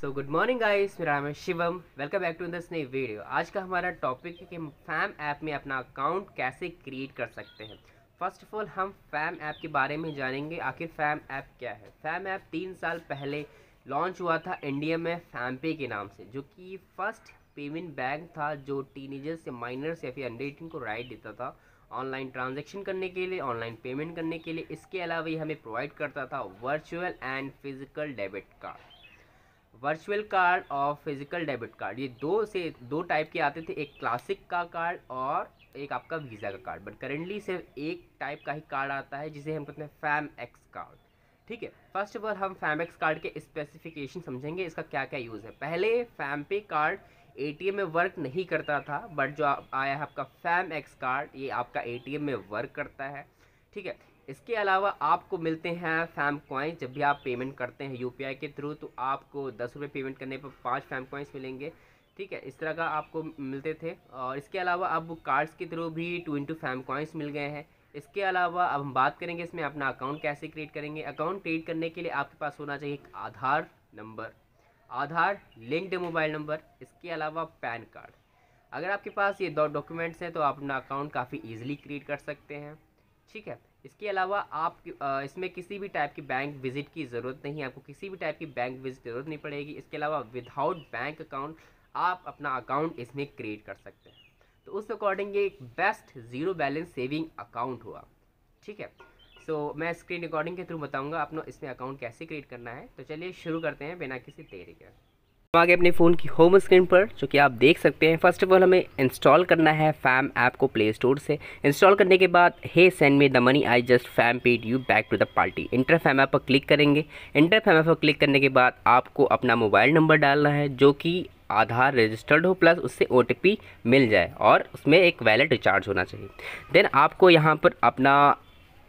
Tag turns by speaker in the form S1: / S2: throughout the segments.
S1: so good morning guys मेरा नाम है Shivam welcome back to this नई वीडियो आज का हमारा टॉपिक है कि फैम ऐप में अपना अकाउंट कैसे क्रिएट कर सकते हैं फर्स्ट ऑफ ऑल हम फैम ऐप के बारे में जानेंगे आखिर फैम ऐप क्या है फैम ऐप तीन साल पहले लॉन्च हुआ था इंडिया में फैम पे के नाम से जो कि फर्स्ट पेमेंट बैंक था जो टीनेजर्स से माइनर्स या फिर अंडर को राइट देता था ऑनलाइन ट्रांजेक्शन करने के लिए ऑनलाइन पेमेंट करने के लिए इसके अलावा ये हमें प्रोवाइड करता था virtual and physical debit card virtual card और फिजिकल डेबिट कार्ड ये दो से दो टाइप के आते थे एक क्लासिक का कार्ड और एक आपका वीज़ा का कार्ड बट करेंटली सिर्फ एक टाइप का ही कार्ड आता है जिसे हम कहते हैं फैम एक्स कार्ड ठीक है फर्स्ट ऑफ ऑल हम फैम एक्स कार्ड के स्पेसिफिकेशन समझेंगे इसका क्या क्या यूज़ है पहले फैम पे कार्ड ए में वर्क नहीं करता था बट जो आया है आपका फैम एक्स कार्ड ये आपका ए में वर्क करता है ठीक है इसके अलावा आपको मिलते हैं फैम कॉइन्स जब भी आप पेमेंट करते हैं यू के थ्रू तो आपको दस रुपये पेमेंट करने पर पाँच फैम कॉइन्स मिलेंगे ठीक है इस तरह का आपको मिलते थे और इसके अलावा अब कार्ड्स के थ्रू भी टू इंटू फैम कॉइन्स मिल गए हैं इसके अलावा अब हम बात करेंगे इसमें अपना अकाउंट कैसे क्रिएट करेंगे अकाउंट क्रिएट करने के लिए आपके पास होना चाहिए एक Aadhaar number Aadhaar linked mobile number इसके अलावा पैन कार्ड अगर आपके पास ये दो डॉक्यूमेंट्स हैं तो आप अपना अकाउंट काफ़ी ईजिली क्रिएट कर सकते हैं ठीक है इसके अलावा आप इसमें किसी भी टाइप की बैंक विजिट की ज़रूरत नहीं है आपको किसी भी टाइप की बैंक विजिट की ज़रूरत नहीं पड़ेगी इसके अलावा विदाउट बैंक अकाउंट आप अपना अकाउंट इसमें क्रिएट कर सकते हैं तो उस अकॉर्डिंग ये एक best zero balance saving account हुआ ठीक है सो so, मैं स्क्रीन रिकॉर्डिंग के थ्रू बताऊंगा आपने इसमें अकाउंट कैसे क्रिएट करना है तो चलिए शुरू करते हैं बिना किसी देरी के हम आगे अपने फ़ोन की होम स्क्रीन पर जो कि आप देख सकते हैं फर्स्ट ऑफ ऑल हमें इंस्टॉल करना है फैम ऐप को प्ले स्टोर से इंस्टॉल करने के बाद hey send me the money I just Fam paid you back to the party enter Fam app पर क्लिक करेंगे इंटर फैम ऐप पर क्लिक करने के बाद आपको अपना मोबाइल नंबर डालना है जो कि आधार रजिस्टर्ड हो प्लस उससे ओ मिल जाए और उसमें एक वैलेट रिचार्ज होना चाहिए देन आपको यहाँ पर अपना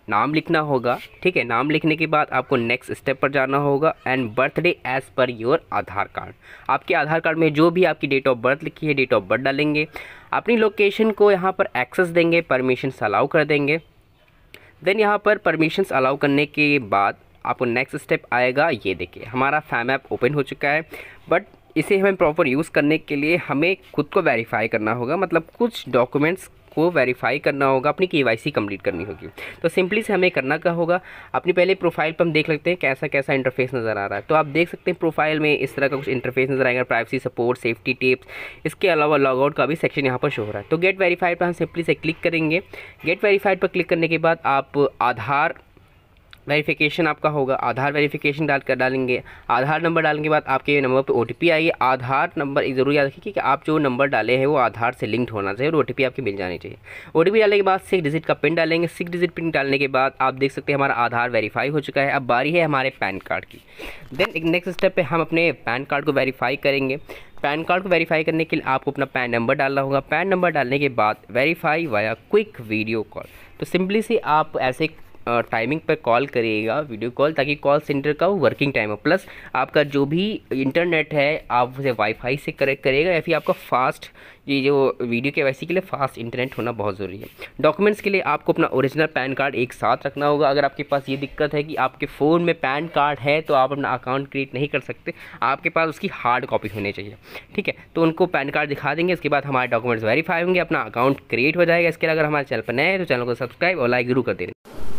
S1: नाम लिखना होगा ठीक है नाम लिखने के बाद आपको नेक्स्ट स्टेप पर जाना होगा and birthday as per your Aadhaar card आपके आधार कार्ड में जो भी आपकी डेट ऑफ बर्थ लिखी है डेट ऑफ बर्थ डालेंगे अपनी लोकेशन को यहाँ पर एक्सेस देंगे परमिशंस अलाउ कर देंगे देन यहाँ पर परमिशंस अलाउ करने के बाद आपको नेक्स्ट स्टेप आएगा ये देखिए हमारा फैम ऐप ओपन हो चुका है बट इसे हमें प्रॉपर यूज़ करने के लिए हमें खुद को वेरीफाई करना होगा मतलब कुछ डॉक्यूमेंट्स आपको वेरीफाई करना होगा अपनी के वाई कंप्लीट करनी होगी तो सिंपली से हमें करना क्या होगा अपनी पहले प्रोफाइल पर हम देख लेते हैं कैसा कैसा इंटरफेस नज़र आ रहा है तो आप देख सकते हैं प्रोफाइल में इस तरह का कुछ इंटरफेस नज़र आएगा प्राइवेसी सपोर्ट सेफ्टी टिप्स इसके अलावा लॉगआउट का भी सेक्शन यहाँ पर शो हो रहा है तो गेट वेरीफाइड पर हम सिंपली से क्लिक करेंगे गेट वेरीफाइड पर क्लिक करने के बाद आप आधार वेरिफिकेशन आपका होगा आधार वेरिफिकेशन डाल कर डालेंगे आधार नंबर डालने के बाद आपके नंबर पर ओ टी आएगी आधार नंबर ज़रूर याद रखिए कि आप जो नंबर डाले हैं वो आधार से लिंक्ड होना चाहिए और ओ आपकी मिल जानी चाहिए ओ डालने के बाद सिक्स डिजिट का पिन डालेंगे सिक्स डिजिट पिन डालने के बाद आप देख सकते हैं हमारा आधार वेरीफाई हो चुका है अब बारी है हमारे पैन कार्ड की देन नेक्स्ट स्टेप पर हम अपने पैन कार्ड को वेरीफाई करेंगे पैन कार्ड को वेरीफाई करने के लिए आपको अपना पैन नंबर डालना होगा पैन नंबर डालने के बाद verify via quick video call तो सिंपली से आप ऐसे टाइमिंग पर कॉल करिएगा वीडियो कॉल ताकि कॉल सेंटर का वर्किंग टाइम हो प्लस आपका जो भी इंटरनेट है आप उसे वाईफाई से कनेक्ट करेगा या फिर आपका फास्ट ये जो वीडियो के वैसी के लिए फास्ट इंटरनेट होना बहुत ज़रूरी है डॉक्यूमेंट्स के लिए आपको अपना ओरिजिनल पैन कार्ड एक साथ रखना होगा अगर आपके पास ये दिक्कत है कि आपके फ़ोन में पैन कार्ड है तो आप अपना अकाउंट क्रिएट नहीं कर सकते आपके पास उसकी हार्ड कॉपी होनी चाहिए ठीक है तो उनको पैन कार्ड दिखा देंगे उसके बाद हमारे डॉक्यूमेंट्स वेरीफाई होंगे अपना अकाउंट क्रिएट हो जाएगा इसके लिए अगर हमारे चैनल पर नए हैं तो चैनल को सब्सक्राइब और लाइक जरूर कर देंगे